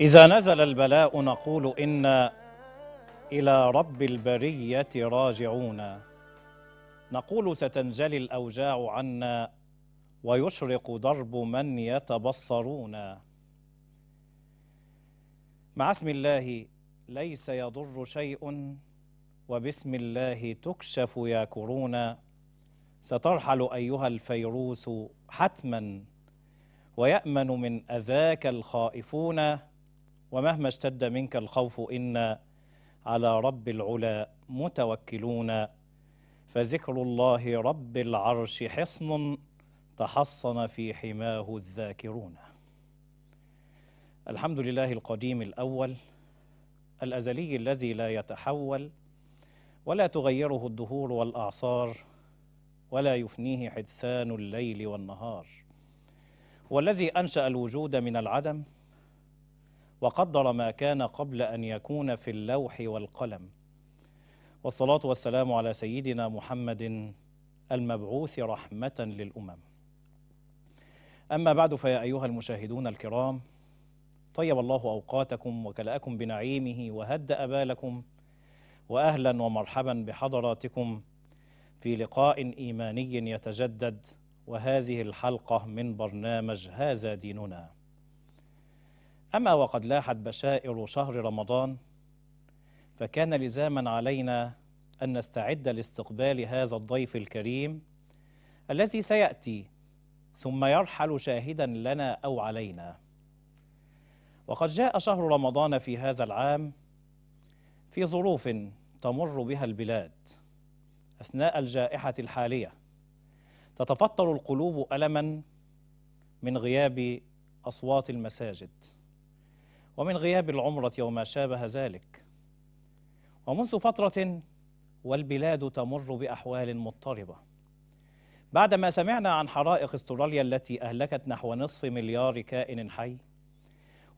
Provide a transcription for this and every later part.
إذا نزل البلاء نقول إنا إلى رب البرية راجعون نقول ستنجلي الأوجاع عنا ويشرق درب من يتبصرون مع اسم الله ليس يضر شيء وبسم الله تكشف يا كورونا سترحل أيها الفيروس حتماً ويأمن من أذاك الخائفون ومهما اشتد منك الخوف إنا على رب العلا متوكلون فذكر الله رب العرش حصن تحصن في حماه الذاكرون الحمد لله القديم الأول الأزلي الذي لا يتحول ولا تغيره الدهور والأعصار ولا يفنيه حدثان الليل والنهار والذي أنشأ الوجود من العدم وقدر ما كان قبل أن يكون في اللوح والقلم والصلاة والسلام على سيدنا محمد المبعوث رحمة للأمم أما بعد فيا أيها المشاهدون الكرام طيب الله أوقاتكم وكلأكم بنعيمه وهدأ بالكم وأهلا ومرحبا بحضراتكم في لقاء إيماني يتجدد وهذه الحلقة من برنامج هذا ديننا أما وقد لاحت بشائر شهر رمضان فكان لزاما علينا أن نستعد لاستقبال هذا الضيف الكريم الذي سيأتي ثم يرحل شاهدا لنا أو علينا وقد جاء شهر رمضان في هذا العام في ظروف تمر بها البلاد أثناء الجائحة الحالية تتفطر القلوب ألما من غياب أصوات المساجد ومن غياب العمرة وما شابه ذلك ومنذ فترة والبلاد تمر بأحوال مضطربة بعدما سمعنا عن حرائق استراليا التي أهلكت نحو نصف مليار كائن حي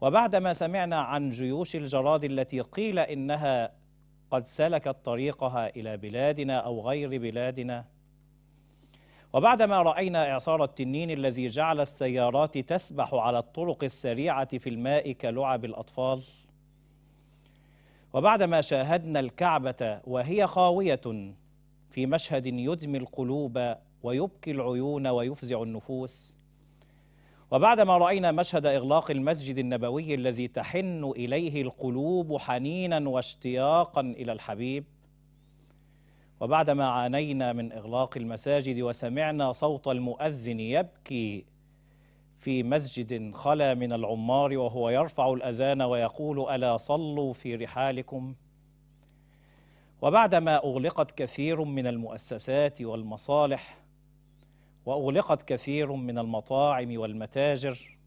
وبعدما سمعنا عن جيوش الجراد التي قيل إنها قد سلكت طريقها إلى بلادنا أو غير بلادنا وبعدما رأينا إعصار التنين الذي جعل السيارات تسبح على الطرق السريعة في الماء كلعب الأطفال وبعدما شاهدنا الكعبة وهي خاوية في مشهد يدمي القلوب ويبكي العيون ويفزع النفوس وبعدما رأينا مشهد إغلاق المسجد النبوي الذي تحن إليه القلوب حنينا واشتياقا إلى الحبيب وبعدما عانينا من إغلاق المساجد وسمعنا صوت المؤذن يبكي في مسجد خلا من العمار وهو يرفع الأذان ويقول ألا صلوا في رحالكم وبعدما أغلقت كثير من المؤسسات والمصالح وأغلقت كثير من المطاعم والمتاجر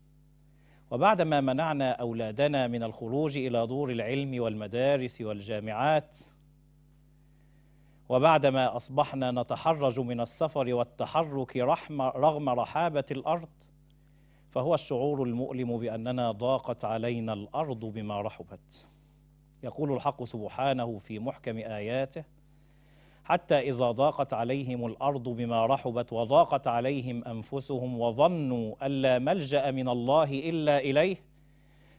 وبعدما منعنا أولادنا من الخروج إلى دور العلم والمدارس والجامعات وبعدما أصبحنا نتحرج من السفر والتحرك رحمة رغم رحابة الأرض فهو الشعور المؤلم بأننا ضاقت علينا الأرض بما رحبت يقول الحق سبحانه في محكم آياته حتى إذا ضاقت عليهم الأرض بما رحبت وضاقت عليهم أنفسهم وظنوا ألا ملجأ من الله إلا إليه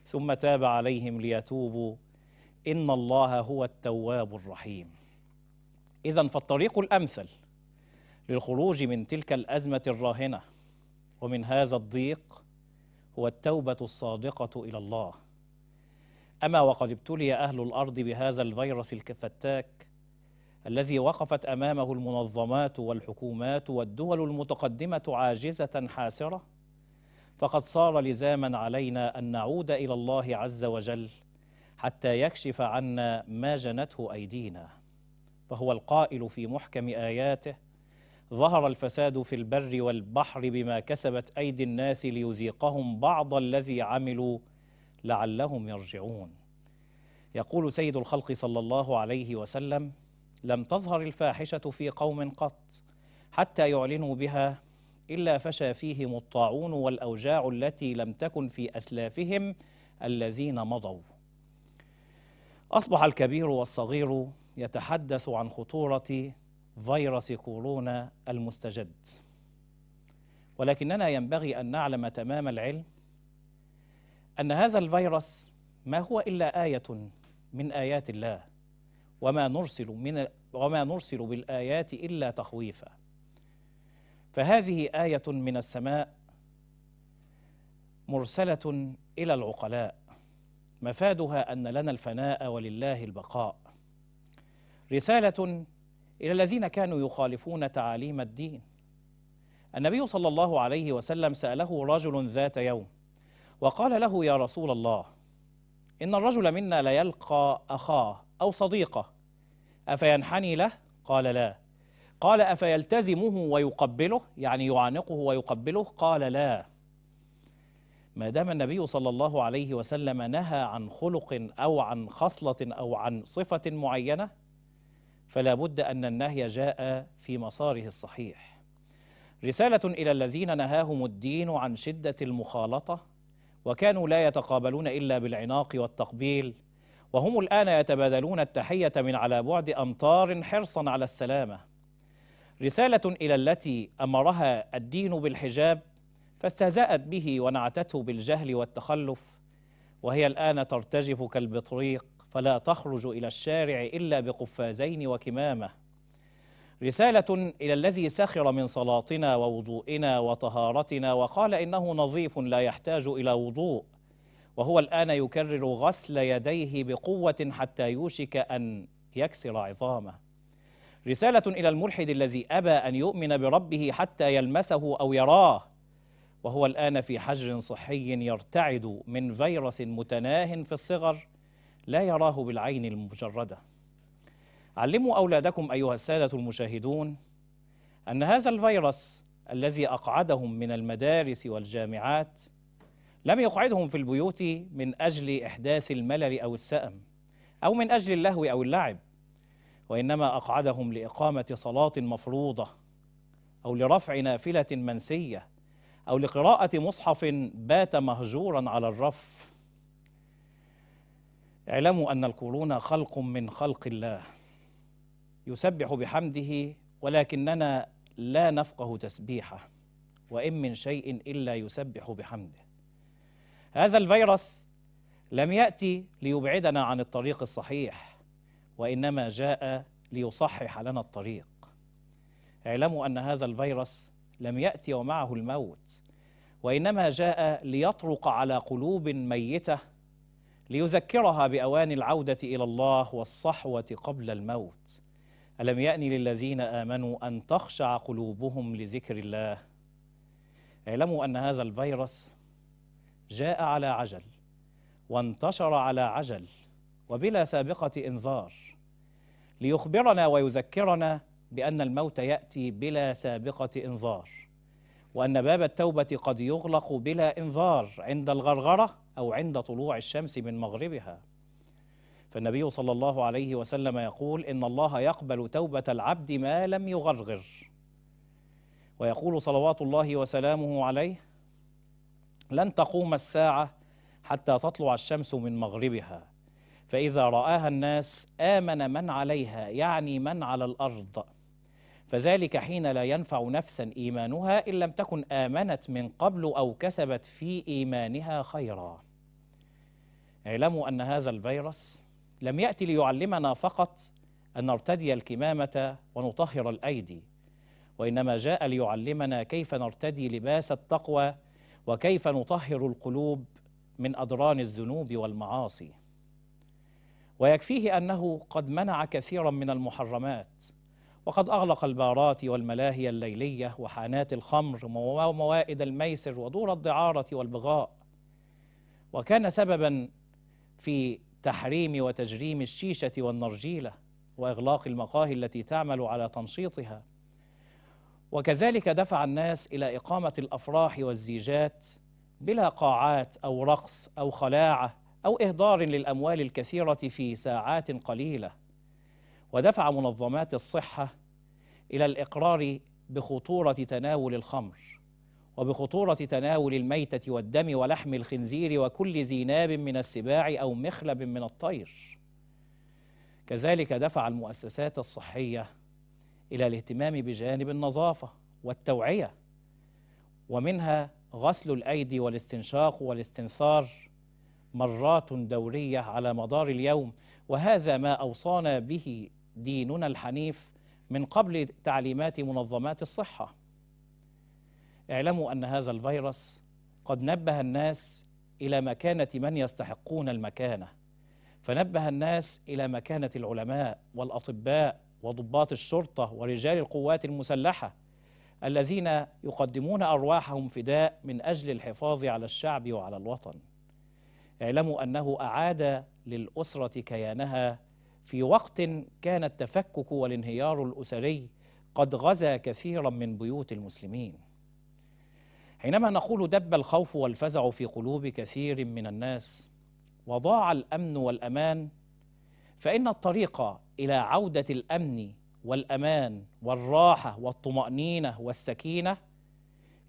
ثم تاب عليهم ليتوبوا إن الله هو التواب الرحيم إذا فالطريق الأمثل للخروج من تلك الأزمة الراهنة ومن هذا الضيق هو التوبة الصادقة إلى الله أما وقد ابتلي أهل الأرض بهذا الفيروس الفتاك الذي وقفت أمامه المنظمات والحكومات والدول المتقدمة عاجزة حاسرة فقد صار لزاما علينا أن نعود إلى الله عز وجل حتى يكشف عنا ما جنته أيدينا فهو القائل في محكم آياته ظهر الفساد في البر والبحر بما كسبت أيدي الناس ليذيقهم بعض الذي عملوا لعلهم يرجعون يقول سيد الخلق صلى الله عليه وسلم لم تظهر الفاحشة في قوم قط حتى يعلنوا بها إلا فشى فيهم الطاعون والأوجاع التي لم تكن في أسلافهم الذين مضوا أصبح الكبير والصغير يتحدث عن خطورة فيروس كورونا المستجد ولكننا ينبغي أن نعلم تمام العلم أن هذا الفيروس ما هو إلا آية من آيات الله وما نرسل من وما نرسل بالآيات إلا تخويفا فهذه آية من السماء مرسلة إلى العقلاء مفادها أن لنا الفناء ولله البقاء رسالة إلى الذين كانوا يخالفون تعاليم الدين النبي صلى الله عليه وسلم سأله رجل ذات يوم وقال له يا رسول الله إن الرجل منا ليلقى أخاه أو صديقه أفينحني له؟ قال لا قال أفيلتزمه ويقبله؟ يعني يعانقه ويقبله؟ قال لا ما دام النبي صلى الله عليه وسلم نهى عن خلق أو عن خصلة أو عن صفة معينة فلا بد أن النهي جاء في مساره الصحيح رسالة إلى الذين نهاهم الدين عن شدة المخالطة وكانوا لا يتقابلون إلا بالعناق والتقبيل وهم الآن يتبادلون التحية من على بعد أمطار حرصا على السلامة رسالة إلى التي أمرها الدين بالحجاب فاستهزأت به ونعتته بالجهل والتخلف وهي الآن ترتجف كالبطريق فلا تخرج إلى الشارع إلا بقفازين وكمامة رسالة إلى الذي سخر من صلاتنا ووضوئنا وطهارتنا وقال إنه نظيف لا يحتاج إلى وضوء وهو الآن يكرر غسل يديه بقوة حتى يوشك أن يكسر عظامه رسالة إلى الملحد الذي أبى أن يؤمن بربه حتى يلمسه أو يراه وهو الآن في حجر صحي يرتعد من فيروس متناه في الصغر لا يراه بالعين المجردة علموا أولادكم أيها السادة المشاهدون أن هذا الفيروس الذي أقعدهم من المدارس والجامعات لم يقعدهم في البيوت من أجل إحداث الملل أو السأم أو من أجل اللهو أو اللعب وإنما أقعدهم لإقامة صلاة مفروضة أو لرفع نافلة منسية أو لقراءة مصحف بات مهجورا على الرف اعلموا أن القرون خلق من خلق الله يسبح بحمده ولكننا لا نفقه تسبيحه وإن من شيء إلا يسبح بحمده هذا الفيروس لم يأتي ليبعدنا عن الطريق الصحيح وإنما جاء ليصحح لنا الطريق اعلموا أن هذا الفيروس لم يأتي ومعه الموت وإنما جاء ليطرق على قلوب ميتة ليذكرها بأوان العودة إلى الله والصحوة قبل الموت ألم يأن للذين آمنوا أن تخشع قلوبهم لذكر الله اعلموا أن هذا الفيروس جاء على عجل وانتشر على عجل وبلا سابقة إنذار ليخبرنا ويذكرنا بأن الموت يأتي بلا سابقة إنذار وأن باب التوبة قد يغلق بلا إنذار عند الغرغرة أو عند طلوع الشمس من مغربها فالنبي صلى الله عليه وسلم يقول إن الله يقبل توبة العبد ما لم يغرغر ويقول صلوات الله وسلامه عليه لن تقوم الساعة حتى تطلع الشمس من مغربها فإذا رآها الناس آمن من عليها يعني من على الأرض فذلك حين لا ينفع نفسا إيمانها إن لم تكن آمنت من قبل أو كسبت في إيمانها خيرا اعلموا أن هذا الفيروس لم يأتي ليعلمنا فقط أن نرتدي الكمامة ونطهر الأيدي وإنما جاء ليعلمنا كيف نرتدي لباس التقوى وكيف نطهر القلوب من أدران الذنوب والمعاصي ويكفيه أنه قد منع كثيرا من المحرمات وقد أغلق البارات والملاهي الليلية وحانات الخمر وموائد الميسر ودور الدعارة والبغاء وكان سببا في تحريم وتجريم الشيشة والنرجيلة وإغلاق المقاهي التي تعمل على تنشيطها وكذلك دفع الناس إلى إقامة الأفراح والزيجات بلا قاعات أو رقص أو خلاعة أو إهدار للأموال الكثيرة في ساعات قليلة ودفع منظمات الصحة إلى الإقرار بخطورة تناول الخمر وبخطورة تناول الميتة والدم ولحم الخنزير وكل ذي ناب من السباع أو مخلب من الطير كذلك دفع المؤسسات الصحية إلى الاهتمام بجانب النظافة والتوعية ومنها غسل الأيدي والاستنشاق والاستنثار مرات دورية على مدار اليوم وهذا ما أوصانا به ديننا الحنيف من قبل تعليمات منظمات الصحة اعلموا أن هذا الفيروس قد نبه الناس إلى مكانة من يستحقون المكانة فنبه الناس إلى مكانة العلماء والأطباء وضباط الشرطة ورجال القوات المسلحة الذين يقدمون أرواحهم فداء من أجل الحفاظ على الشعب وعلى الوطن اعلموا أنه أعاد للأسرة كيانها في وقت كان التفكك والانهيار الاسري قد غزا كثيرا من بيوت المسلمين حينما نقول دب الخوف والفزع في قلوب كثير من الناس وضاع الامن والامان فان الطريق الى عوده الامن والامان والراحه والطمانينه والسكينه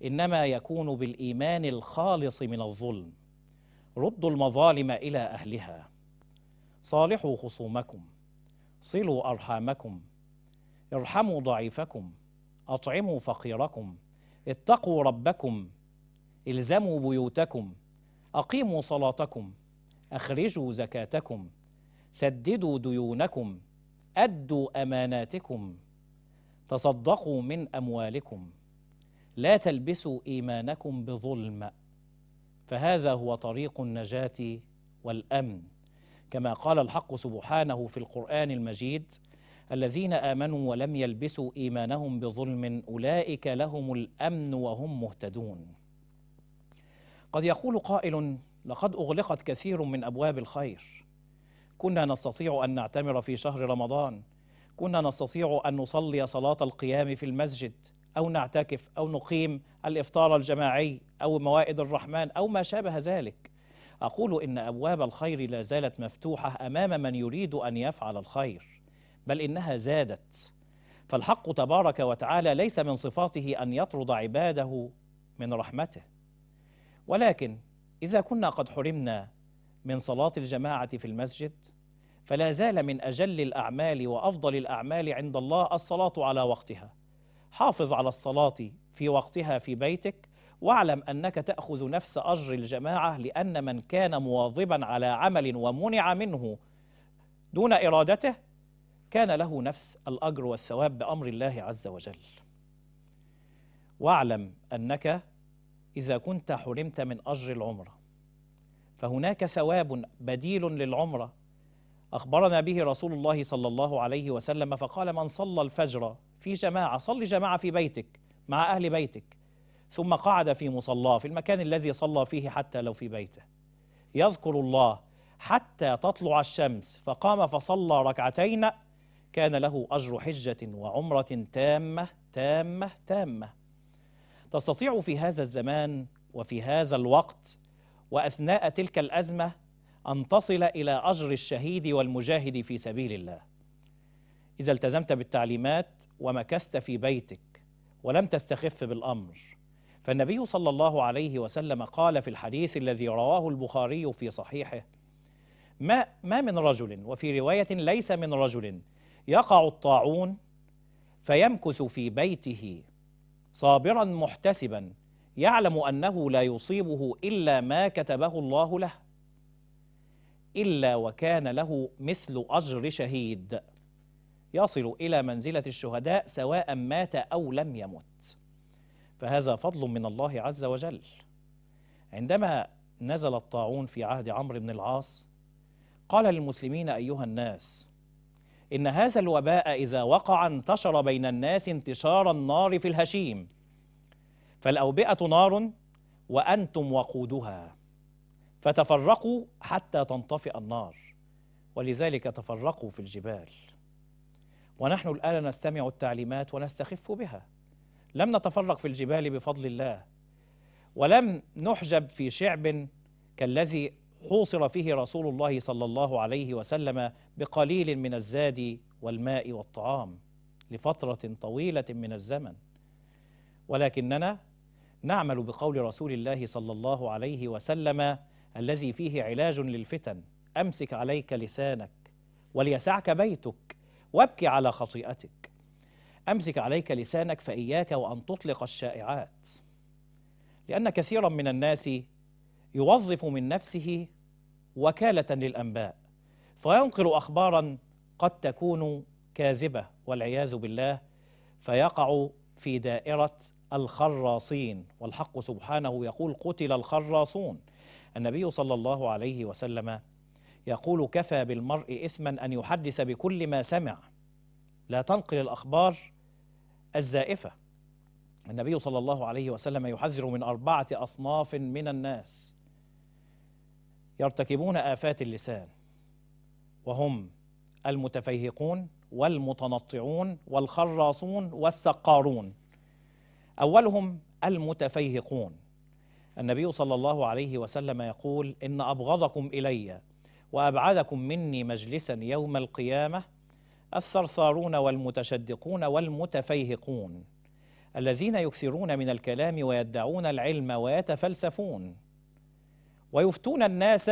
انما يكون بالايمان الخالص من الظلم رد المظالم الى اهلها صالحوا خصومكم صلوا ارحامكم ارحموا ضعيفكم اطعموا فقيركم اتقوا ربكم الزموا بيوتكم اقيموا صلاتكم اخرجوا زكاتكم سددوا ديونكم ادوا اماناتكم تصدقوا من اموالكم لا تلبسوا ايمانكم بظلم فهذا هو طريق النجاه والامن كما قال الحق سبحانه في القرآن المجيد الذين آمنوا ولم يلبسوا إيمانهم بظلم أولئك لهم الأمن وهم مهتدون قد يقول قائل لقد أغلقت كثير من أبواب الخير كنا نستطيع أن نعتمر في شهر رمضان كنا نستطيع أن نصلي صلاة القيام في المسجد أو نعتكف أو نقيم الإفطار الجماعي أو موائد الرحمن أو ما شابه ذلك أقول إن أبواب الخير لا زالت مفتوحة أمام من يريد أن يفعل الخير بل إنها زادت فالحق تبارك وتعالى ليس من صفاته أن يطرد عباده من رحمته ولكن إذا كنا قد حرمنا من صلاة الجماعة في المسجد فلا زال من أجل الأعمال وأفضل الأعمال عند الله الصلاة على وقتها حافظ على الصلاة في وقتها في بيتك واعلم أنك تأخذ نفس أجر الجماعة لأن من كان مواظبا على عمل ومنع منه دون إرادته كان له نفس الأجر والثواب بأمر الله عز وجل واعلم أنك إذا كنت حرمت من أجر العمرة فهناك ثواب بديل للعمرة أخبرنا به رسول الله صلى الله عليه وسلم فقال من صلى الفجر في جماعة صلي جماعة في بيتك مع أهل بيتك ثم قعد في مصلاه في المكان الذي صلى فيه حتى لو في بيته يذكر الله حتى تطلع الشمس فقام فصلى ركعتين كان له أجر حجة وعمرة تامة تامة تامة تستطيع في هذا الزمان وفي هذا الوقت وأثناء تلك الأزمة أن تصل إلى أجر الشهيد والمجاهد في سبيل الله إذا التزمت بالتعليمات ومكثت في بيتك ولم تستخف بالأمر فالنبي صلى الله عليه وسلم قال في الحديث الذي رواه البخاري في صحيحه ما, ما من رجل وفي رواية ليس من رجل يقع الطاعون فيمكث في بيته صابرا محتسبا يعلم أنه لا يصيبه إلا ما كتبه الله له إلا وكان له مثل أجر شهيد يصل إلى منزلة الشهداء سواء مات أو لم يمت فهذا فضل من الله عز وجل عندما نزل الطاعون في عهد عمرو بن العاص قال للمسلمين أيها الناس إن هذا الوباء إذا وقع انتشر بين الناس انتشار النار في الهشيم فالأوبئة نار وأنتم وقودها فتفرقوا حتى تنطفئ النار ولذلك تفرقوا في الجبال ونحن الآن نستمع التعليمات ونستخف بها لم نتفرق في الجبال بفضل الله ولم نحجب في شعب كالذي حوصر فيه رسول الله صلى الله عليه وسلم بقليل من الزاد والماء والطعام لفتره طويله من الزمن ولكننا نعمل بقول رسول الله صلى الله عليه وسلم الذي فيه علاج للفتن امسك عليك لسانك وليسعك بيتك وابكي على خطيئتك أمسك عليك لسانك فإياك وأن تطلق الشائعات لأن كثيرا من الناس يوظف من نفسه وكالة للأنباء فينقل أخبارا قد تكون كاذبة والعياذ بالله فيقع في دائرة الخراصين والحق سبحانه يقول قتل الخراصون النبي صلى الله عليه وسلم يقول كفى بالمرء إثما أن يحدث بكل ما سمع لا تنقل الأخبار الزائفة النبي صلى الله عليه وسلم يحذر من أربعة أصناف من الناس يرتكبون آفات اللسان وهم المتفيهقون والمتنطعون والخراصون والسقارون أولهم المتفيهقون النبي صلى الله عليه وسلم يقول إن أبغضكم إلي وأبعدكم مني مجلسا يوم القيامة الثرثارون والمتشدقون والمتفيهقون الذين يكثرون من الكلام ويدعون العلم ويتفلسفون ويفتون الناس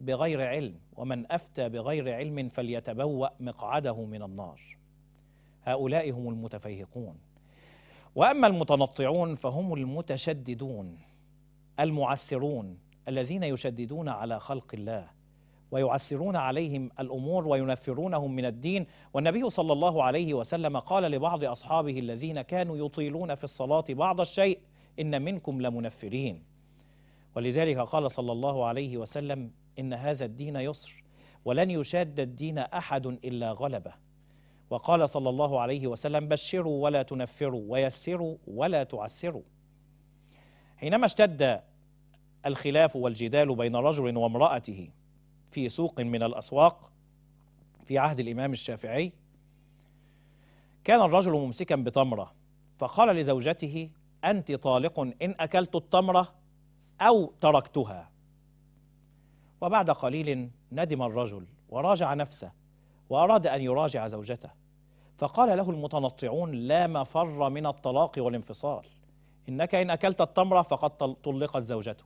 بغير علم ومن افتى بغير علم فليتبوا مقعده من النار هؤلاء هم المتفيهقون واما المتنطعون فهم المتشددون المعسرون الذين يشددون على خلق الله ويعسرون عليهم الأمور وينفرونهم من الدين والنبي صلى الله عليه وسلم قال لبعض أصحابه الذين كانوا يطيلون في الصلاة بعض الشيء إن منكم لمنفرين ولذلك قال صلى الله عليه وسلم إن هذا الدين يسر ولن يشاد الدين أحد إلا غلبه وقال صلى الله عليه وسلم بشروا ولا تنفروا ويسروا ولا تعسروا حينما اشتد الخلاف والجدال بين رجل وامرأته في سوق من الأسواق في عهد الإمام الشافعي كان الرجل ممسكا بتمرة فقال لزوجته أنت طالق إن أكلت التمرة أو تركتها وبعد قليل ندم الرجل وراجع نفسه وأراد أن يراجع زوجته فقال له المتنطعون لا مفر من الطلاق والانفصال إنك إن أكلت التمرة فقد طلقت زوجتك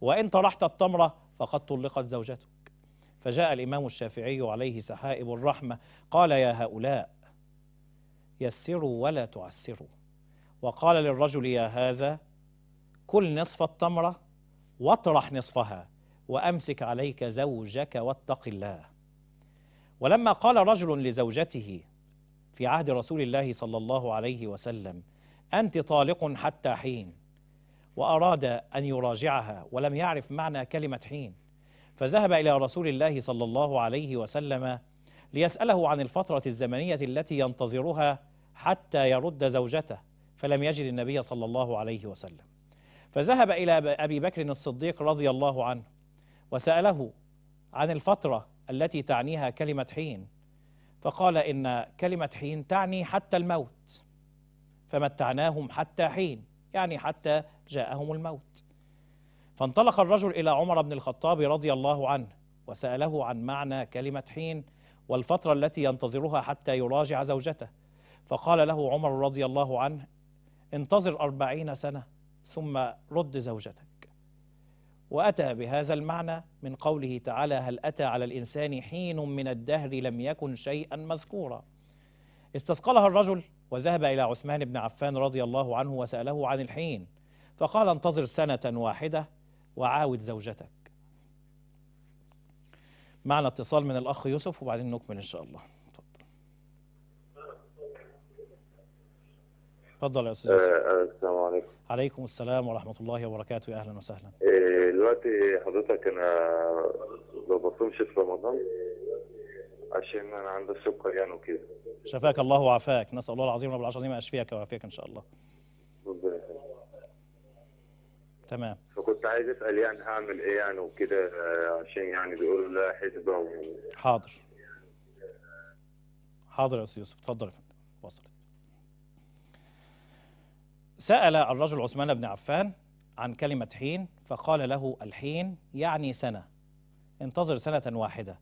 وإن طرحت التمرة فقد طلقت زوجتك فجاء الإمام الشافعي عليه سحائب الرحمة قال يا هؤلاء يسروا ولا تعسروا وقال للرجل يا هذا كل نصف التمرة واطرح نصفها وأمسك عليك زوجك واتق الله ولما قال رجل لزوجته في عهد رسول الله صلى الله عليه وسلم أنت طالق حتى حين وأراد أن يراجعها ولم يعرف معنى كلمة حين فذهب إلى رسول الله صلى الله عليه وسلم ليسأله عن الفترة الزمنية التي ينتظرها حتى يرد زوجته فلم يجد النبي صلى الله عليه وسلم فذهب إلى أبي بكر الصديق رضي الله عنه وسأله عن الفترة التي تعنيها كلمة حين فقال إن كلمة حين تعني حتى الموت فمتعناهم حتى حين يعني حتى جاءهم الموت فانطلق الرجل إلى عمر بن الخطاب رضي الله عنه وسأله عن معنى كلمة حين والفترة التي ينتظرها حتى يراجع زوجته فقال له عمر رضي الله عنه انتظر أربعين سنة ثم رد زوجتك وأتى بهذا المعنى من قوله تعالى هل أتى على الإنسان حين من الدهر لم يكن شيئا مذكورا استثقلها الرجل وذهب إلى عثمان بن عفان رضي الله عنه وسأله عن الحين فقال انتظر سنة واحدة وعاود زوجتك معنا اتصال من الأخ يوسف وبعدين نكمل إن شاء الله اتفضل اتفضل يا أستاذ يوسف آه، آه، السلام عليكم عليكم السلام ورحمة الله وبركاته يا أهلا وسهلا آه، دلوقتي حضرتك أنا ما بصومش في رمضان عشان أنا عندي السكر يعني وكده شفاك الله وعافاك نسأل الله العظيم رب العرش العظيم يشفيك ويعافيك إن شاء الله تمام فكنت عايز اسال يعني هعمل ايه يعني وكده آه، عشان يعني بيقولوا لا حسبه و... حاضر حاضر يا استاذ يوسف اتفضل يا فندم وصلت سال الرجل عثمان بن عفان عن كلمه حين فقال له الحين يعني سنه انتظر سنه واحده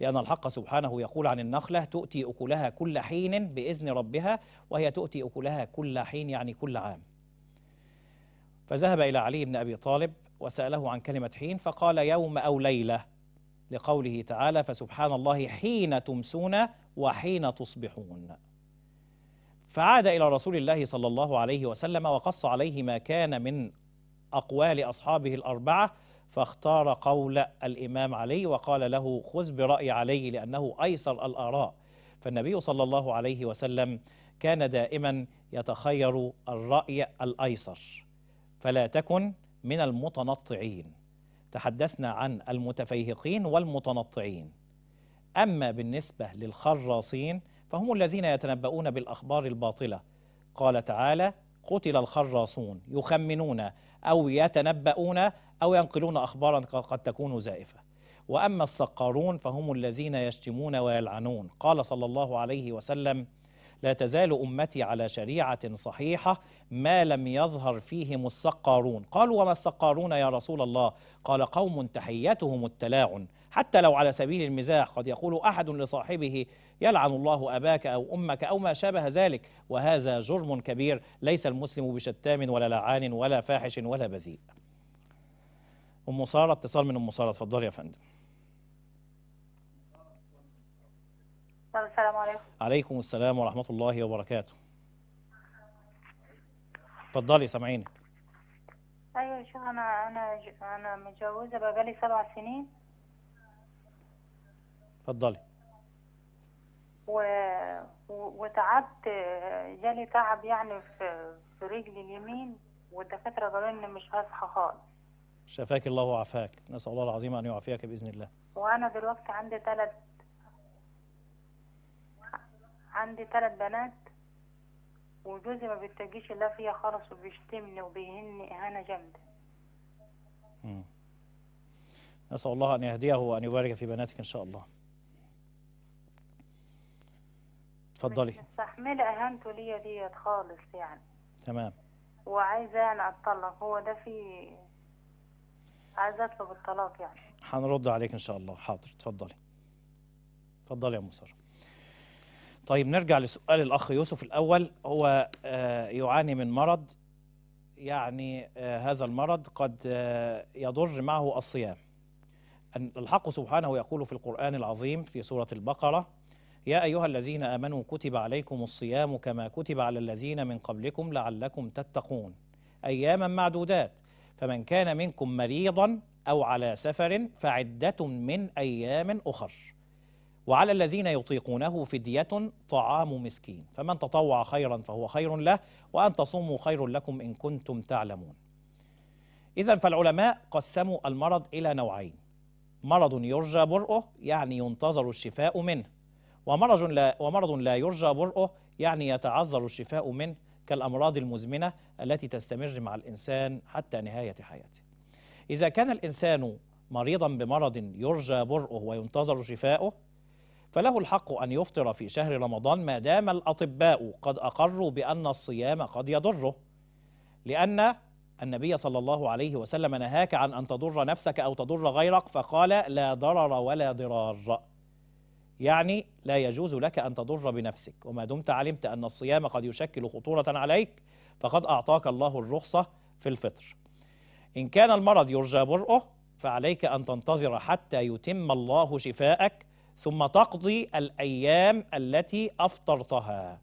لأن الحق سبحانه يقول عن النخلة تؤتي أكلها كل حين بإذن ربها وهي تؤتي أكلها كل حين يعني كل عام فذهب إلى علي بن أبي طالب وسأله عن كلمة حين فقال يوم أو ليلة لقوله تعالى فسبحان الله حين تمسون وحين تصبحون فعاد إلى رسول الله صلى الله عليه وسلم وقص عليه ما كان من أقوال أصحابه الأربعة فاختار قول الإمام علي وقال له خذ برأي علي لأنه أيسر الآراء فالنبي صلى الله عليه وسلم كان دائما يتخير الرأي الأيسر فلا تكن من المتنطعين تحدثنا عن المتفيهقين والمتنطعين أما بالنسبة للخراصين فهم الذين يتنبؤون بالأخبار الباطلة قال تعالى قتل الخراصون يخمنون أو يتنبؤون أو ينقلون أخبارا قد تكون زائفة وأما السقارون فهم الذين يشتمون ويلعنون قال صلى الله عليه وسلم لا تزال أمتي على شريعة صحيحة ما لم يظهر فيهم السقارون قالوا وما السقارون يا رسول الله قال قوم تحيتهم التلاعن حتى لو على سبيل المزاح قد يقول أحد لصاحبه يلعن الله أباك أو أمك أو ما شابه ذلك وهذا جرم كبير ليس المسلم بشتام ولا لعان ولا فاحش ولا بذيء أم سارة اتصال من أم سارة تفضل يا فندم السلام عليكم عليكم السلام ورحمة الله وبركاته اتفضلي سامعينك ايوه يا انا انا انا متجوزه بقالي سبع سنين اتفضلي و... و... وتعبت جالي تعب يعني في في رجلي اليمين والدكاتره قالوا إني مش هصحى خالص شفاك الله وعافاك نسال الله العظيم ان يعافيك باذن الله وانا دلوقتي عندي ثلاث عندي ثلاث بنات وجوزي ما بيتجيش لا فيا خالص وبيشتمني وبيهني إهانة جامدة نسأل الله أن يهديه وأن يبارك في بناتك إن شاء الله اتفضلي مستحملة إهانته ليا ديت خالص يعني تمام وعايزة يعني أتطلق هو ده في عايزة أطلب الطلاق يعني هنرد عليك إن شاء الله حاضر اتفضلي اتفضلي يا مصر طيب نرجع لسؤال الأخ يوسف الأول هو آه، يعاني من مرض يعني آه، هذا المرض قد آه، يضر معه الصيام الحق سبحانه يقول في القرآن العظيم في سورة البقرة يا أيها الذين آمنوا كتب عليكم الصيام كما كتب على الذين من قبلكم لعلكم تتقون أياما معدودات فمن كان منكم مريضا أو على سفر فعدة من أيام أخر وعلى الذين يطيقونه فدية طعام مسكين فمن تطوع خيرا فهو خير له وأن تصوموا خير لكم إن كنتم تعلمون إذا فالعلماء قسموا المرض إلى نوعين مرض يرجى برؤه يعني ينتظر الشفاء منه ومرض لا, ومرض لا يرجى برؤه يعني يتعذر الشفاء منه كالأمراض المزمنة التي تستمر مع الإنسان حتى نهاية حياته إذا كان الإنسان مريضا بمرض يرجى برؤه وينتظر شفاؤه فله الحق أن يفطر في شهر رمضان ما دام الأطباء قد أقروا بأن الصيام قد يضره لأن النبي صلى الله عليه وسلم نهاك عن أن تضر نفسك أو تضر غيرك فقال لا ضرر ولا ضرار يعني لا يجوز لك أن تضر بنفسك وما دمت علمت أن الصيام قد يشكل خطورة عليك فقد أعطاك الله الرخصة في الفطر إن كان المرض يرجى برؤه فعليك أن تنتظر حتى يتم الله شفاءك ثم تقضي الايام التي افطرتها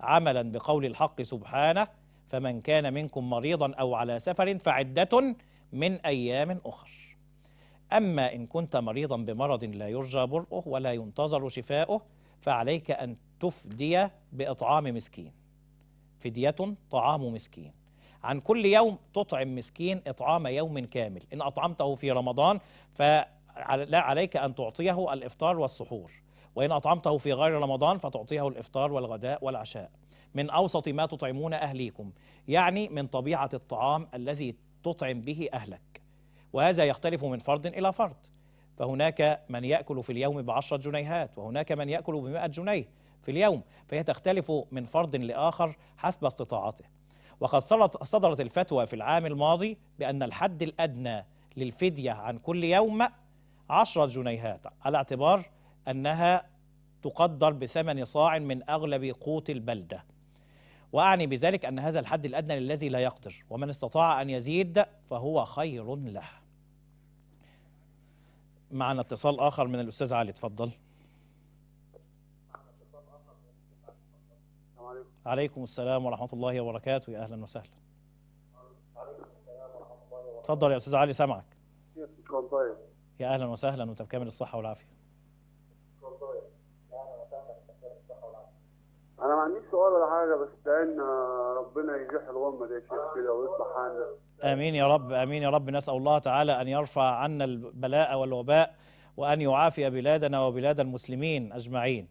عملا بقول الحق سبحانه فمن كان منكم مريضا او على سفر فعده من ايام اخر اما ان كنت مريضا بمرض لا يرجى برؤه ولا ينتظر شفاؤه فعليك ان تفدي باطعام مسكين فديه طعام مسكين عن كل يوم تطعم مسكين إطعام يوم كامل إن أطعمته في رمضان ف لا عليك أن تعطيه الإفطار والسحور وإن أطعمته في غير رمضان فتعطيه الإفطار والغداء والعشاء من أوسط ما تطعمون أهليكم يعني من طبيعة الطعام الذي تطعم به أهلك وهذا يختلف من فرد إلى فرد فهناك من يأكل في اليوم بعشرة جنيهات وهناك من يأكل بمئة جنيه في اليوم فهي تختلف من فرد لآخر حسب استطاعته وقد صدرت الفتوى في العام الماضي بأن الحد الأدنى للفدية عن كل يوم عشرة جنيهات على اعتبار أنها تقدر بثمن صاع من أغلب قوت البلدة وأعني بذلك أن هذا الحد الأدنى للذي لا يقدر ومن استطاع أن يزيد فهو خير له معنا اتصال آخر من الأستاذ علي تفضل عليكم السلام ورحمة الله وبركاته يا أهلا وسهلا تفضل يا أستاذ علي سامعك يا اهلا وسهلا وانت بكامل الصحه والعافيه انا ما عنديش سؤال ولا حاجه بس ان ربنا يجيح الغمه دي يا شيخ كده ويصلح حالنا. امين يا رب امين يا رب نسال الله تعالى ان يرفع عنا البلاء والوباء وان يعافي بلادنا وبلاد المسلمين اجمعين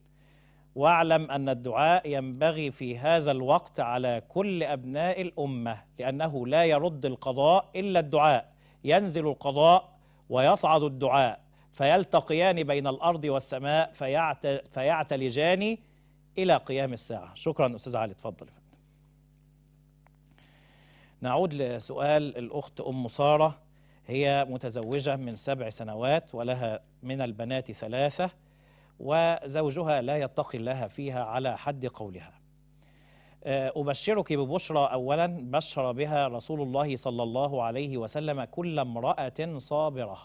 واعلم ان الدعاء ينبغي في هذا الوقت على كل ابناء الامه لانه لا يرد القضاء الا الدعاء ينزل القضاء ويصعد الدعاء فيلتقيان بين الأرض والسماء فيعتلجان إلى قيام الساعة شكرا أستاذ علي تفضل نعود لسؤال الأخت أم سارة هي متزوجة من سبع سنوات ولها من البنات ثلاثة وزوجها لا يتقي الله فيها على حد قولها آه، أبشرك ببشرى أولا بشر بها رسول الله صلى الله عليه وسلم كل امرأة صابرة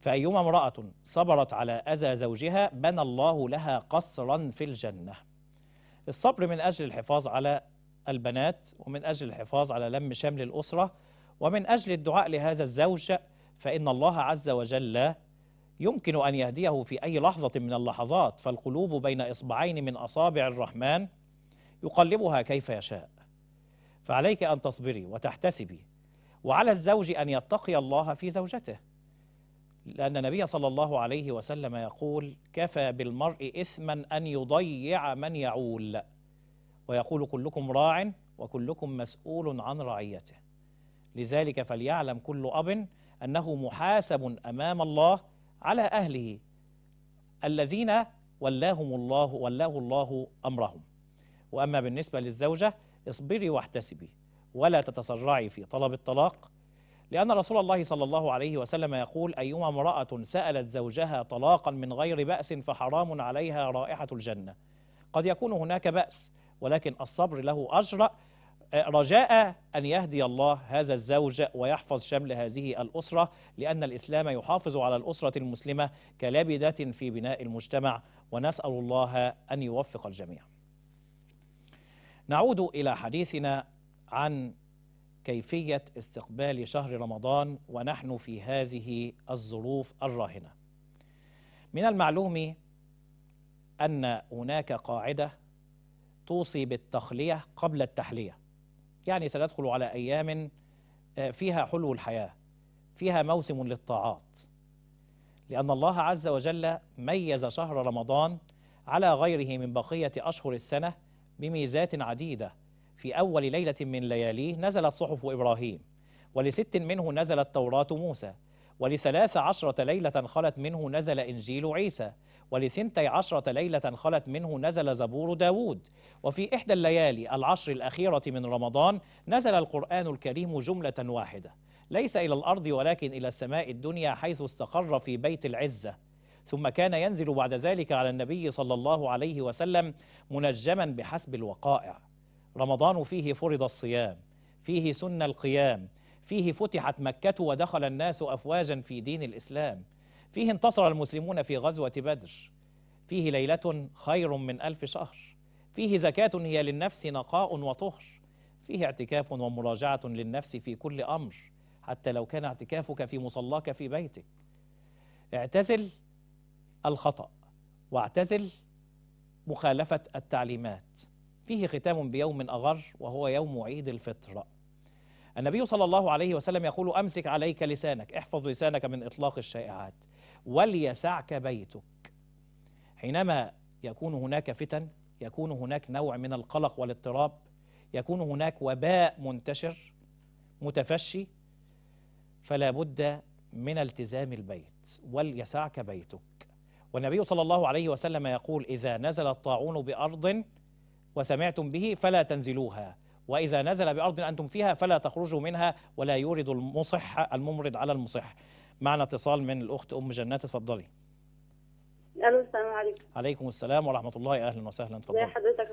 فأيما امرأة صبرت على أذى زوجها بنى الله لها قصرا في الجنة الصبر من أجل الحفاظ على البنات ومن أجل الحفاظ على لم شمل الأسرة ومن أجل الدعاء لهذا الزوج فإن الله عز وجل يمكن أن يهديه في أي لحظة من اللحظات فالقلوب بين إصبعين من أصابع الرحمن يقلبها كيف يشاء فعليك أن تصبري وتحتسبي وعلى الزوج أن يتقي الله في زوجته لأن النبي صلى الله عليه وسلم يقول كفى بالمرء إثما أن يضيع من يعول ويقول كلكم راع وكلكم مسؤول عن رعيته لذلك فليعلم كل أب أنه محاسب أمام الله على أهله الذين ولاهم الله ولاه الله أمرهم وأما بالنسبة للزوجة اصبري واحتسبي ولا تتسرعي في طلب الطلاق لأن رسول الله صلى الله عليه وسلم يقول أيما امرأة سألت زوجها طلاقا من غير بأس فحرام عليها رائحة الجنة قد يكون هناك بأس ولكن الصبر له أجر آه، رجاء أن يهدي الله هذا الزوج ويحفظ شمل هذه الأسرة لأن الإسلام يحافظ على الأسرة المسلمة كلابدة في بناء المجتمع ونسأل الله أن يوفق الجميع نعود إلى حديثنا عن كيفية استقبال شهر رمضان ونحن في هذه الظروف الراهنة من المعلوم أن هناك قاعدة توصي بالتخلية قبل التحلية يعني سندخل على أيام آه، فيها حلو الحياة فيها موسم للطاعات لأن الله عز وجل ميز شهر رمضان على غيره من بقية أشهر السنة بميزات عديدة في أول ليلة من لياليه نزلت صحف إبراهيم ولست منه نزلت توراة موسى ولثلاث عشرة ليلة خلت منه نزل إنجيل عيسى ولثنتي عشرة ليلة خلت منه نزل زبور داود وفي إحدى الليالي العشر الأخيرة من رمضان نزل القرآن الكريم جملة واحدة ليس إلى الأرض ولكن إلى السماء الدنيا حيث استقر في بيت العزة ثم كان ينزل بعد ذلك على النبي صلى الله عليه وسلم منجما بحسب الوقائع رمضان فيه فرض الصيام فيه سن القيام فيه فتحت مكة ودخل الناس أفواجا في دين الإسلام فيه انتصر المسلمون في غزوة بدر فيه ليلة خير من ألف شهر فيه زكاة هي للنفس نقاء وطهر فيه اعتكاف ومراجعة للنفس في كل أمر حتى لو كان اعتكافك في مصلاك في بيتك اعتزل الخطأ واعتزل مخالفة التعليمات فيه ختام بيوم أغر وهو يوم عيد الفطر النبي صلى الله عليه وسلم يقول أمسك عليك لسانك احفظ لسانك من إطلاق الشائعات وليسعك بيتك حينما يكون هناك فتن يكون هناك نوع من القلق والاضطراب يكون هناك وباء منتشر متفشي فلا بد من التزام البيت وليسعك بيتك والنبي صلى الله عليه وسلم يقول إذا نزل الطاعون بأرض وسمعتم به فلا تنزلوها وإذا نزل بأرض أنتم فيها فلا تخرجوا منها ولا يورد المصح الممرض على المصح معنا اتصال من الأخت أم جنات اتفضلي الو السلام عليكم عليكم السلام ورحمه الله اهلا وسهلا تفضل يا حضرتك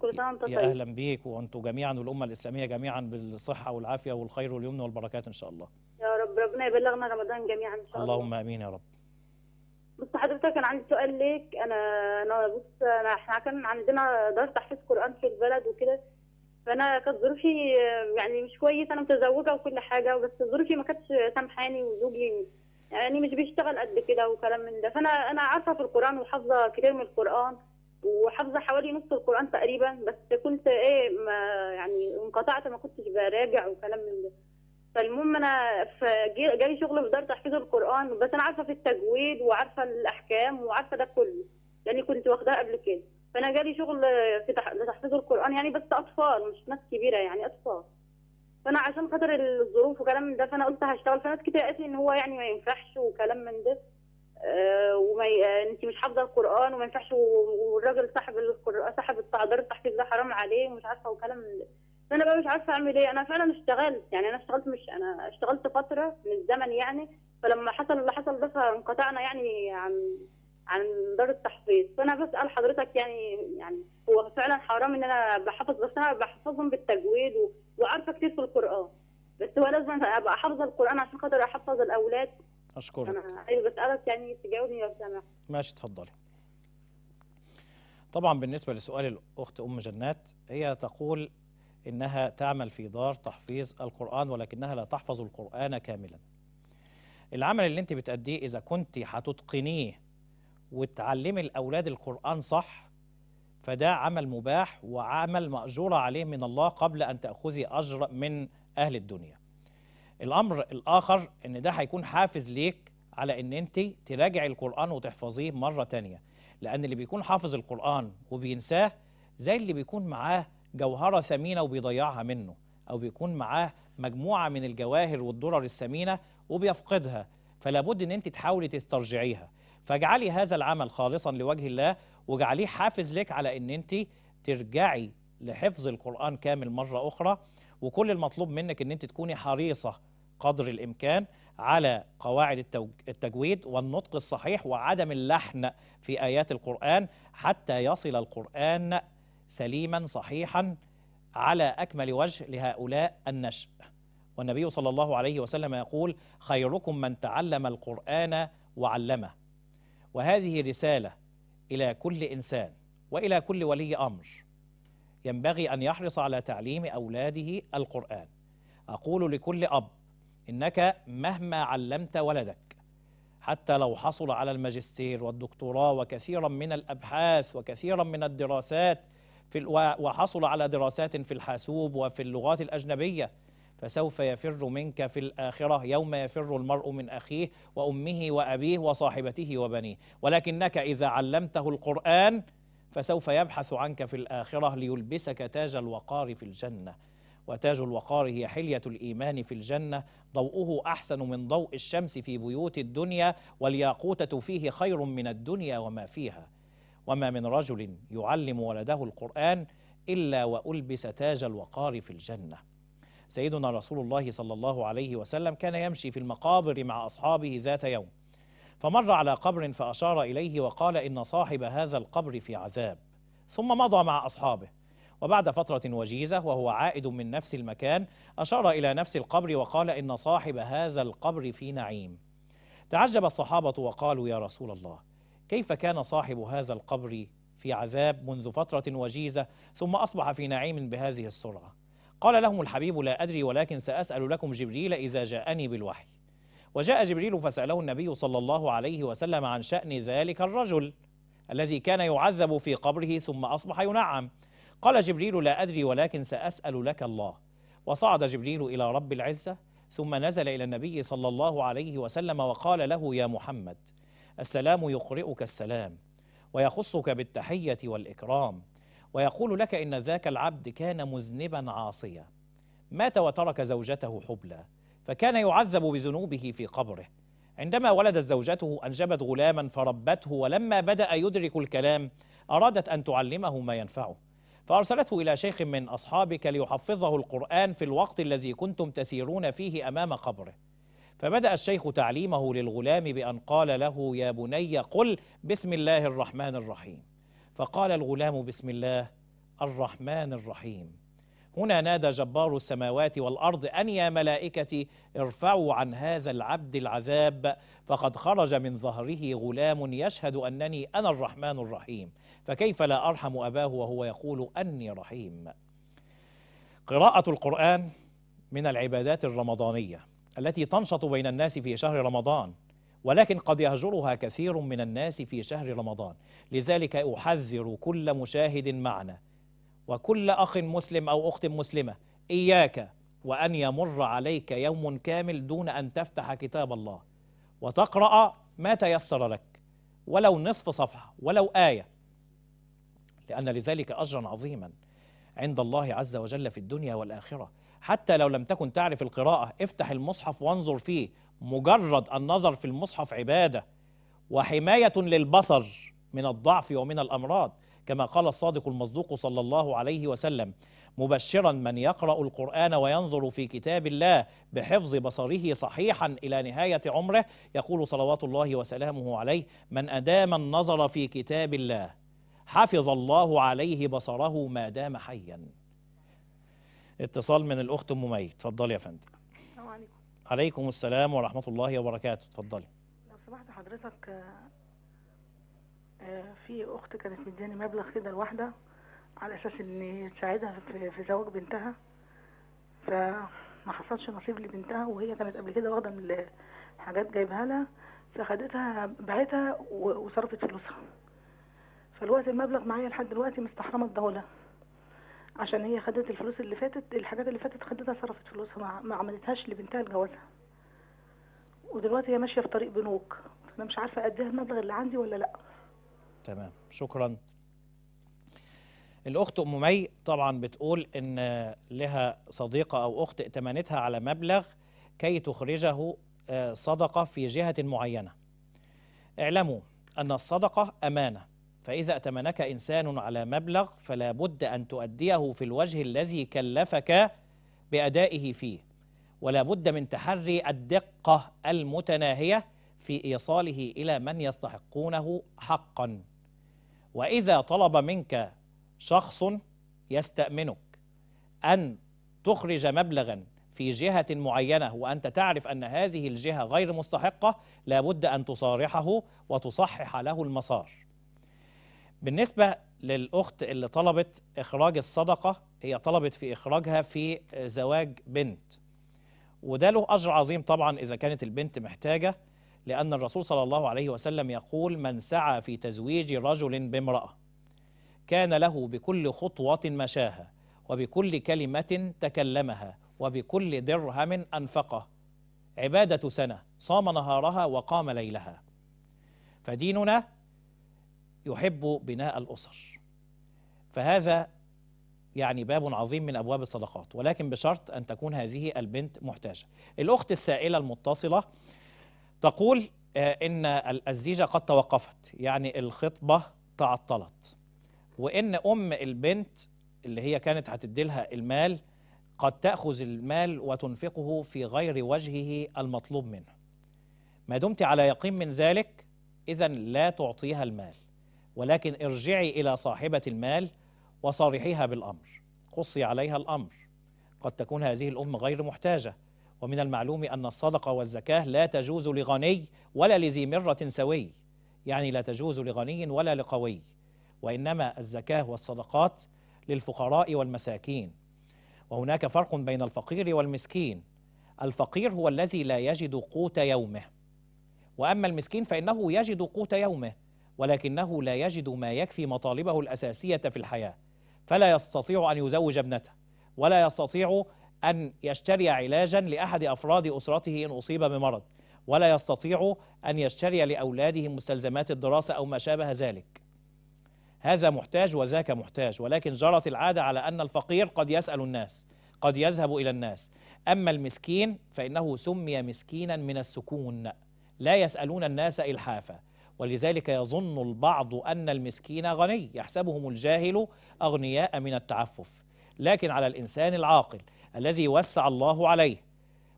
كل سنه وانت يا طيب. اهلا بيك وانتم جميعا والامه الاسلاميه جميعا بالصحه والعافيه والخير واليمن والبركات ان شاء الله يا رب ربنا يبلغنا رمضان جميعا ان شاء الله اللهم امين يا رب بص حضرتك كان عندي سؤال ليك انا انا بص انا احنا كان عندنا درس تحفيظ قران في البلد وكده فانا كانت ظروفي يعني مش كويس انا متزوجه وكل حاجه بس ظروفي ما كانتش سامحاني وزوجي يعني مش بيشتغل قد كده وكلام من ده فانا انا عارفه في القران وحافظه كتير من القران وحافظه حوالي نص القران تقريبا بس كنت ايه ما يعني انقطعت ما كنتش براجع وكلام من ده فالمهم انا جاي شغل في دار تحفيظ القران بس انا عارفه في التجويد وعارفه الاحكام وعارفه ده كله لاني كنت واخداها قبل كده فانا جالي شغل في تحفيظ القران يعني بس اطفال مش ناس كبيره يعني اطفال فانا عشان خاطر الظروف وكلام من ده فانا قلت هشتغل فناس كتير قالت لي ان هو يعني ما ينفعش وكلام من ده آه، وما ي... آه، انت مش حافظه القران وما ينفعش والراجل صاحب القران صاحب دار التحفيظ ده حرام عليه ومش عارفه وكلام من ده فانا بقى مش عارفه اعمل ايه انا فعلا اشتغلت يعني انا اشتغلت مش انا اشتغلت فتره من الزمن يعني فلما حصل اللي حصل ده فانقطعنا يعني عن عن دار التحفيظ فانا بسال حضرتك يعني يعني هو فعلا حرام ان انا بحفظ بس انا بحفظهم بالتجويد وعارفه كتير في القران بس هو لازم ابقى حافظه القران عشان خاطر احفظ الاولاد اشكرك انا عايز بسالك يعني تجاوبني لو سمحت ماشي اتفضلي طبعا بالنسبه لسؤال الاخت ام جنات هي تقول إنها تعمل في دار تحفيظ القرآن ولكنها لا تحفظ القرآن كاملا العمل اللي أنت بتأديه إذا كنت هتتقنيه وتعلمي الأولاد القرآن صح فده عمل مباح وعمل ماجور عليه من الله قبل أن تأخذي أجر من أهل الدنيا الأمر الآخر أن ده هيكون حافز ليك على أن أنت تراجعي القرآن وتحفظيه مرة تانية لأن اللي بيكون حافظ القرآن وبينساه زي اللي بيكون معاه جوهرة ثمينة وبيضيعها منه أو بيكون معاه مجموعة من الجواهر والدرر الثمينة وبيفقدها فلا بد أن أنت تحاولي تسترجعيها فاجعلي هذا العمل خالصا لوجه الله واجعليه حافز لك على أن أنت ترجعي لحفظ القرآن كامل مرة أخرى وكل المطلوب منك أن أنت تكوني حريصة قدر الإمكان على قواعد التجويد والنطق الصحيح وعدم اللحن في آيات القرآن حتى يصل القرآن سليما صحيحا على أكمل وجه لهؤلاء النشأ والنبي صلى الله عليه وسلم يقول خيركم من تعلم القرآن وعلمه وهذه رسالة إلى كل إنسان وإلى كل ولي أمر ينبغي أن يحرص على تعليم أولاده القرآن أقول لكل أب إنك مهما علمت ولدك حتى لو حصل على الماجستير والدكتوراه وكثيرا من الأبحاث وكثيرا من الدراسات في وحصل على دراسات في الحاسوب وفي اللغات الأجنبية فسوف يفر منك في الآخرة يوم يفر المرء من أخيه وأمه وأبيه وصاحبته وبنيه ولكنك إذا علمته القرآن فسوف يبحث عنك في الآخرة ليلبسك تاج الوقار في الجنة وتاج الوقار هي حلية الإيمان في الجنة ضوءه أحسن من ضوء الشمس في بيوت الدنيا والياقوتة فيه خير من الدنيا وما فيها وما من رجل يعلم ولده القرآن إلا وألبس تاج الوقار في الجنة سيدنا رسول الله صلى الله عليه وسلم كان يمشي في المقابر مع أصحابه ذات يوم فمر على قبر فأشار إليه وقال إن صاحب هذا القبر في عذاب ثم مضى مع أصحابه وبعد فترة وجيزة وهو عائد من نفس المكان أشار إلى نفس القبر وقال إن صاحب هذا القبر في نعيم تعجب الصحابة وقالوا يا رسول الله كيف كان صاحب هذا القبر في عذاب منذ فترة وجيزة ثم أصبح في نعيم بهذه السرعة قال لهم الحبيب لا أدري ولكن سأسأل لكم جبريل إذا جاءني بالوحي وجاء جبريل فسأله النبي صلى الله عليه وسلم عن شأن ذلك الرجل الذي كان يعذب في قبره ثم أصبح ينعم قال جبريل لا أدري ولكن سأسأل لك الله وصعد جبريل إلى رب العزة ثم نزل إلى النبي صلى الله عليه وسلم وقال له يا محمد السلام يقرئك السلام ويخصك بالتحية والإكرام ويقول لك إن ذاك العبد كان مذنبا عاصيا مات وترك زوجته حبلا فكان يعذب بذنوبه في قبره عندما ولدت زوجته أنجبت غلاما فربته ولما بدأ يدرك الكلام أرادت أن تعلمه ما ينفعه فأرسلته إلى شيخ من أصحابك ليحفظه القرآن في الوقت الذي كنتم تسيرون فيه أمام قبره فبدأ الشيخ تعليمه للغلام بأن قال له يا بني قل بسم الله الرحمن الرحيم فقال الغلام بسم الله الرحمن الرحيم هنا نادى جبار السماوات والأرض أن يا ملائكتي ارفعوا عن هذا العبد العذاب فقد خرج من ظهره غلام يشهد أنني أنا الرحمن الرحيم فكيف لا أرحم أباه وهو يقول أني رحيم قراءة القرآن من العبادات الرمضانية التي تنشط بين الناس في شهر رمضان ولكن قد يهجرها كثير من الناس في شهر رمضان لذلك أحذر كل مشاهد معنا وكل أخ مسلم أو أخت مسلمة إياك وأن يمر عليك يوم كامل دون أن تفتح كتاب الله وتقرأ ما تيسر لك ولو نصف صفحة ولو آية لأن لذلك أجرا عظيما عند الله عز وجل في الدنيا والآخرة حتى لو لم تكن تعرف القراءة افتح المصحف وانظر فيه مجرد النظر في المصحف عبادة وحماية للبصر من الضعف ومن الأمراض كما قال الصادق المصدوق صلى الله عليه وسلم مبشرا من يقرأ القرآن وينظر في كتاب الله بحفظ بصره صحيحا إلى نهاية عمره يقول صلوات الله وسلامه عليه من أدام النظر في كتاب الله حفظ الله عليه بصره ما دام حيا اتصال من الاخت ام مي اتفضلي يا فندم السلام عليكم عليكم السلام ورحمه الله وبركاته اتفضلي لو سمحت حضرتك آه، في اخت كانت مدياني مبلغ كده لوحده على اساس ان تساعدها في زواج بنتها فما حصلش نصيب لبنتها وهي كانت قبل كده واخده من حاجات جايبها لها فخدتها بعتها وصرفت فلوسها فالوقت المبلغ معايا لحد دلوقتي مستحرمه الدوله عشان هي خدت الفلوس اللي فاتت الحاجات اللي فاتت خدتها صرفت فلوسها ما عملتهاش لبنتها لجوازها ودلوقتي هي ماشيه في طريق بنوك انا مش عارفه اديها المبلغ اللي عندي ولا لا تمام شكرا الاخت ام مي طبعا بتقول ان لها صديقه او اخت ائتمنتها على مبلغ كي تخرجه آه، صدقه في جهه معينه اعلموا ان الصدقه امانه فإذا أتمنك إنسان على مبلغ فلا بد أن تؤديه في الوجه الذي كلفك بأدائه فيه ولا بد من تحري الدقة المتناهية في إيصاله إلى من يستحقونه حقا وإذا طلب منك شخص يستأمنك أن تخرج مبلغا في جهة معينة وأنت تعرف أن هذه الجهة غير مستحقة لا بد أن تصارحه وتصحح له المسار بالنسبة للأخت اللي طلبت إخراج الصدقة هي طلبت في إخراجها في زواج بنت وده له أجر عظيم طبعا إذا كانت البنت محتاجة لأن الرسول صلى الله عليه وسلم يقول من سعى في تزويج رجل بامرأة كان له بكل خطوة مشاها وبكل كلمة تكلمها وبكل درهم أنفقه عبادة سنة صام نهارها وقام ليلها فديننا يحب بناء الأسر فهذا يعني باب عظيم من أبواب الصدقات ولكن بشرط أن تكون هذه البنت محتاجة الأخت السائلة المتصلة تقول آه، إن الزيجة قد توقفت يعني الخطبة تعطلت وإن أم البنت اللي هي كانت هتديلها المال قد تأخذ المال وتنفقه في غير وجهه المطلوب منه ما دمت على يقين من ذلك إذا لا تعطيها المال ولكن ارجعي إلى صاحبة المال وصارحيها بالأمر قصي عليها الأمر قد تكون هذه الأم غير محتاجة ومن المعلوم أن الصدقة والزكاة لا تجوز لغني ولا لذي مرة سوي يعني لا تجوز لغني ولا لقوي وإنما الزكاة والصدقات للفقراء والمساكين وهناك فرق بين الفقير والمسكين الفقير هو الذي لا يجد قوت يومه وأما المسكين فإنه يجد قوت يومه ولكنه لا يجد ما يكفي مطالبه الأساسية في الحياة فلا يستطيع أن يزوج ابنته ولا يستطيع أن يشتري علاجا لأحد أفراد أسرته إن أصيب بمرض ولا يستطيع أن يشتري لأولاده مستلزمات الدراسة أو ما شابه ذلك هذا محتاج وذاك محتاج ولكن جرت العادة على أن الفقير قد يسأل الناس قد يذهب إلى الناس أما المسكين فإنه سمي مسكينا من السكون لا يسألون الناس إلحافا ولذلك يظن البعض أن المسكين غني يحسبهم الجاهل أغنياء من التعفف لكن على الإنسان العاقل الذي وسع الله عليه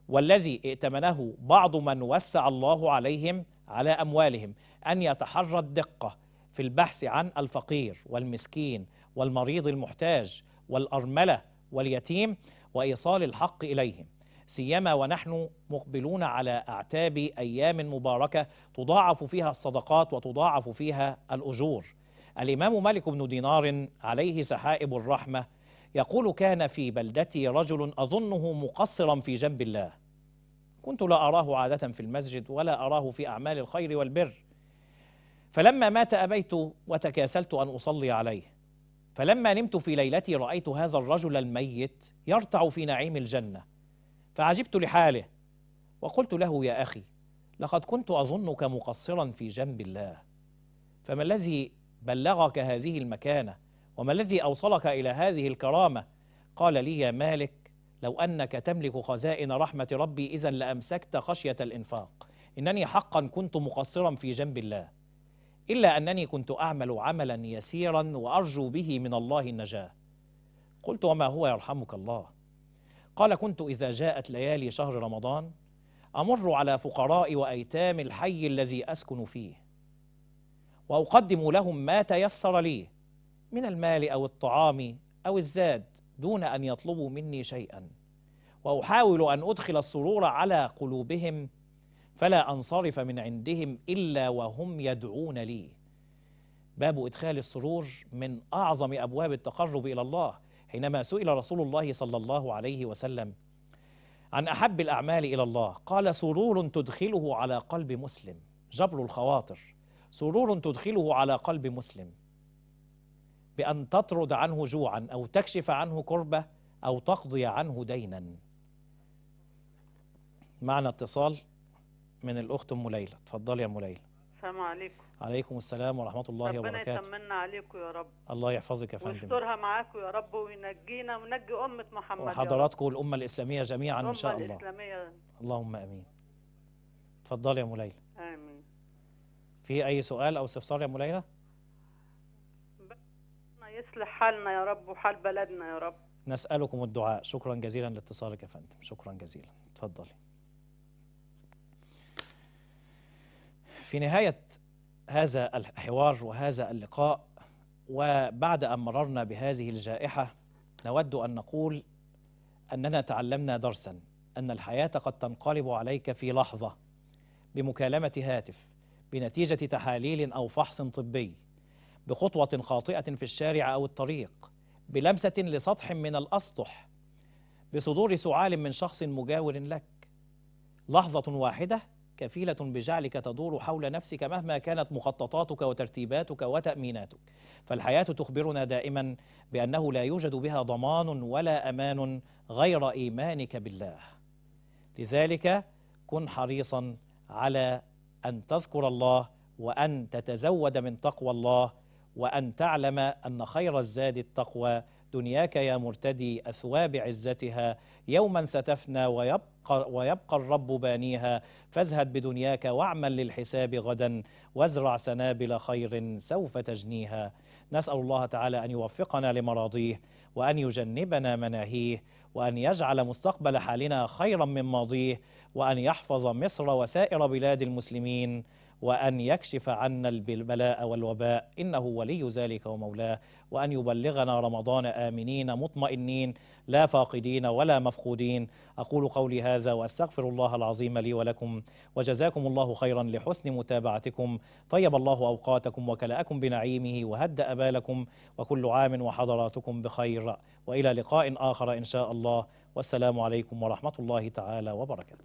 والذي ائتمنه بعض من وسع الله عليهم على أموالهم أن يتحرى الدقة في البحث عن الفقير والمسكين والمريض المحتاج والأرملة واليتيم وإيصال الحق إليهم سيما ونحن مقبلون على أعتاب أيام مباركة تضاعف فيها الصدقات وتضاعف فيها الأجور الإمام مالك بن دينار عليه سحائب الرحمة يقول كان في بلدتي رجل أظنه مقصرا في جنب الله كنت لا أراه عادة في المسجد ولا أراه في أعمال الخير والبر فلما مات أبيت وتكاسلت أن أصلي عليه فلما نمت في ليلتي رأيت هذا الرجل الميت يرتع في نعيم الجنة فعجبت لحاله وقلت له يا أخي لقد كنت أظنك مقصرا في جنب الله فما الذي بلغك هذه المكانة وما الذي أوصلك إلى هذه الكرامة قال لي يا مالك لو أنك تملك خزائن رحمة ربي إذا لأمسكت خشية الإنفاق إنني حقا كنت مقصرا في جنب الله إلا أنني كنت أعمل عملا يسيرا وأرجو به من الله النجاة قلت وما هو يرحمك الله قال كنت إذا جاءت ليالي شهر رمضان أمر على فقراء وأيتام الحي الذي أسكن فيه وأقدم لهم ما تيسر لي من المال أو الطعام أو الزاد دون أن يطلبوا مني شيئا وأحاول أن أدخل السرور على قلوبهم فلا أنصرف من عندهم إلا وهم يدعون لي باب إدخال السرور من أعظم أبواب التقرب إلى الله حينما سئل رسول الله صلى الله عليه وسلم عن أحب الأعمال إلى الله قال سرور تدخله على قلب مسلم جبر الخواطر سرور تدخله على قلب مسلم بأن تطرد عنه جوعا أو تكشف عنه كربة أو تقضي عنه دينا معنا اتصال من الأخت أم ليلى تفضلي يا أم ليلى السلام عليكم عليكم السلام ورحمة الله وبركاته ربنا يطمنا عليكم يا رب الله يحفظك يا فندم ويسترها معاكم يا رب وينجينا ونجي أمة محمد وحضراتكم والأمة الإسلامية جميعا إن شاء الله الأمة الإسلامية اللهم آمين اتفضلي يا أم ليلى آمين في أي سؤال أو استفسار يا أم ليلى؟ يصلح حالنا يا رب وحال بلدنا يا رب نسألكم الدعاء شكرا جزيلا لاتصالك يا فندم شكرا جزيلا اتفضلي في نهاية هذا الحوار وهذا اللقاء وبعد أن مررنا بهذه الجائحة نود أن نقول أننا تعلمنا درسا أن الحياة قد تنقلب عليك في لحظة بمكالمة هاتف بنتيجة تحاليل أو فحص طبي بخطوة خاطئة في الشارع أو الطريق بلمسة لسطح من الأسطح بصدور سعال من شخص مجاور لك لحظة واحدة كفيلة بجعلك تدور حول نفسك مهما كانت مخططاتك وترتيباتك وتأميناتك فالحياة تخبرنا دائما بأنه لا يوجد بها ضمان ولا أمان غير إيمانك بالله لذلك كن حريصا على أن تذكر الله وأن تتزود من تقوى الله وأن تعلم أن خير الزاد التقوى دنياك يا مرتدي أثواب عزتها يوما ستفنى ويبقى, ويبقى الرب بانيها فازهد بدنياك واعمل للحساب غدا وازرع سنابل خير سوف تجنيها نسأل الله تعالى أن يوفقنا لمراضيه وأن يجنبنا مناهيه وأن يجعل مستقبل حالنا خيرا من ماضيه وأن يحفظ مصر وسائر بلاد المسلمين وأن يكشف عنا البلاء والوباء إنه ولي ذلك ومولاه وأن يبلغنا رمضان آمنين مطمئنين لا فاقدين ولا مفقودين أقول قولي هذا وأستغفر الله العظيم لي ولكم وجزاكم الله خيرا لحسن متابعتكم طيب الله أوقاتكم وكلأكم بنعيمه وهدأ بالكم وكل عام وحضراتكم بخير وإلى لقاء آخر إن شاء الله والسلام عليكم ورحمة الله تعالى وبركاته